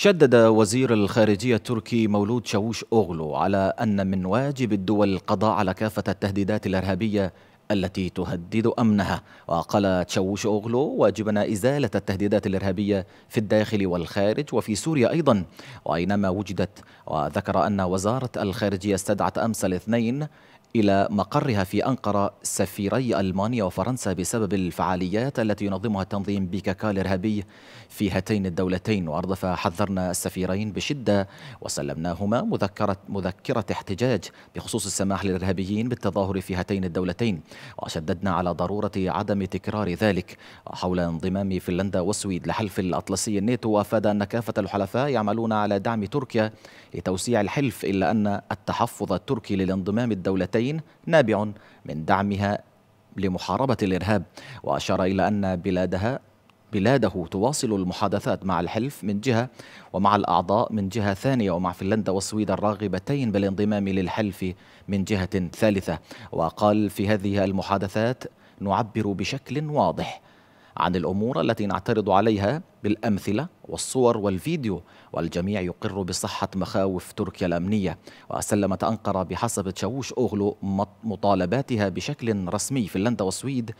شدد وزير الخارجية التركي مولود شاووش أوغلو على أن من واجب الدول القضاء على كافة التهديدات الإرهابية التي تهدد أمنها وقال تشاوش أوغلو واجبنا إزالة التهديدات الإرهابية في الداخل والخارج وفي سوريا أيضا وأينما وجدت وذكر أن وزارة الخارجية استدعت أمس الاثنين إلى مقرها في أنقرة سفيري ألمانيا وفرنسا بسبب الفعاليات التي ينظمها التنظيم بيكاكا الإرهابي في هاتين الدولتين وأردف حذرنا السفيرين بشدة وسلمناهما مذكرة, مذكرة احتجاج بخصوص السماح للإرهابيين بالتظاهر في هاتين الدولتين وشددنا على ضرورة عدم تكرار ذلك حول انضمام فنلندا والسويد لحلف الأطلسي الناتو وأفاد أن كافة الحلفاء يعملون على دعم تركيا لتوسيع الحلف إلا أن التحفظ التركي للانضمام الدولتين الدولتين نابع من دعمها لمحاربة الإرهاب وأشار إلى أن بلادها بلاده تواصل المحادثات مع الحلف من جهة ومع الأعضاء من جهة ثانية ومع فنلندا والسويد الراغبتين بالانضمام للحلف من جهة ثالثة وقال في هذه المحادثات نعبر بشكل واضح عن الأمور التي نعترض عليها بالأمثلة والصور والفيديو والجميع يقر بصحة مخاوف تركيا الأمنية وسلمت أنقرة بحسب تشاوش أوغلو مطالباتها بشكل رسمي فنلندا والسويد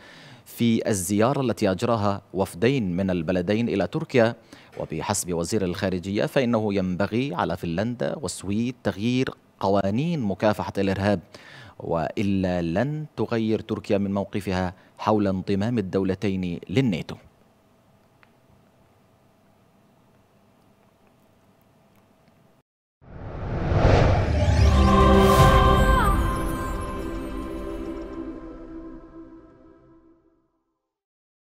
في الزيارة التي أجراها وفدين من البلدين إلى تركيا وبحسب وزير الخارجية فإنه ينبغي على فنلندا والسويد تغيير قوانين مكافحة الإرهاب وإلا لن تغير تركيا من موقفها حول انضمام الدولتين للناتو